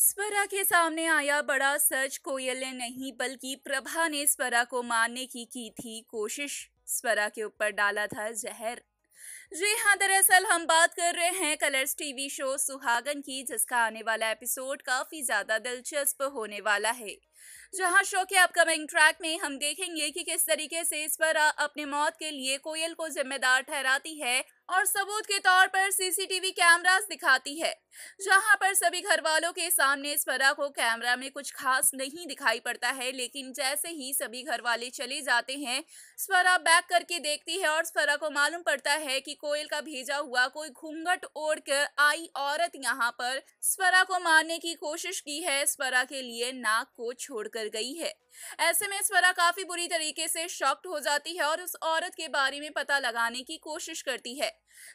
स्वरा के सामने आया बड़ा सच कोयल ने नहीं बल्कि प्रभा ने स्वरा को मारने की की थी कोशिश स्वरा के ऊपर डाला था जहर जी हाँ दरअसल हम बात कर रहे हैं कलर्स टीवी शो सुहागन की जिसका आने वाला एपिसोड काफ़ी ज़्यादा दिलचस्प होने वाला है जहां शो के अपकमिंग ट्रैक में हम देखेंगे कि किस तरीके से स्वरा अपने मौत के लिए कोयल को जिम्मेदार ठहराती है और सबूत के तौर पर सीसीटीवी कैमरास दिखाती है जहां पर सभी घर वालों के सामने स्वरा को कैमरा में कुछ खास नहीं दिखाई पड़ता है लेकिन जैसे ही सभी घर वाले चले जाते हैं स्वरा बैक करके देखती है और स्वरा को मालूम पड़ता है कि कोयल का भेजा हुआ कोई घूंघट ओढ़ कर आई औरत यहाँ पर स्वरा को मारने की कोशिश की है स्वरा के लिए नाक को छोड़कर गई है ऐसे में स्वरा काफी बुरी तरीके से शॉक्ड हो जाती है और उस औरत के बारे में पता लगाने की कोशिश करती है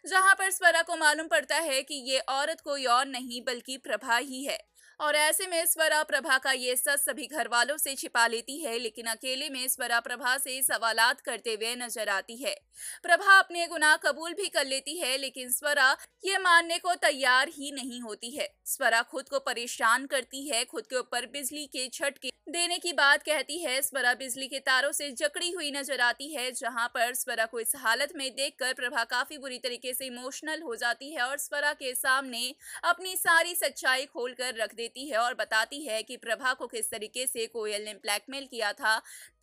जहां पर स्वरा को मालूम पड़ता है कि ये औरत कोई और नहीं बल्कि प्रभा ही है और ऐसे में स्वरा प्रभा का ये सच सभी घर वालों से छिपा लेती है लेकिन अकेले में स्वरा प्रभा से सवालात करते हुए नजर आती है प्रभा अपने गुनाह कबूल भी कर लेती है लेकिन स्वरा ये मानने को तैयार ही नहीं होती है स्वरा खुद को परेशान करती है खुद के ऊपर बिजली के झटके देने की बात कहती है स्वरा बिजली के तारों से जकड़ी हुई नजर आती है जहां पर स्वरा को इस हालत में देखकर प्रभा काफी बुरी तरीके से इमोशनल हो जाती है और स्वरा के सामने अपनी सारी सच्चाई खोलकर रख देती है और बताती है कि प्रभा को किस तरीके से कोयल ने ब्लैकमेल किया था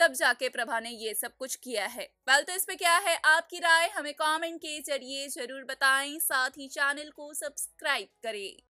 तब जाके प्रभा ने ये सब कुछ किया है वेल तो इस पे क्या है आपकी राय हमें कॉमेंट के जरिए जरूर बताए साथ ही चैनल को सब्सक्राइब करें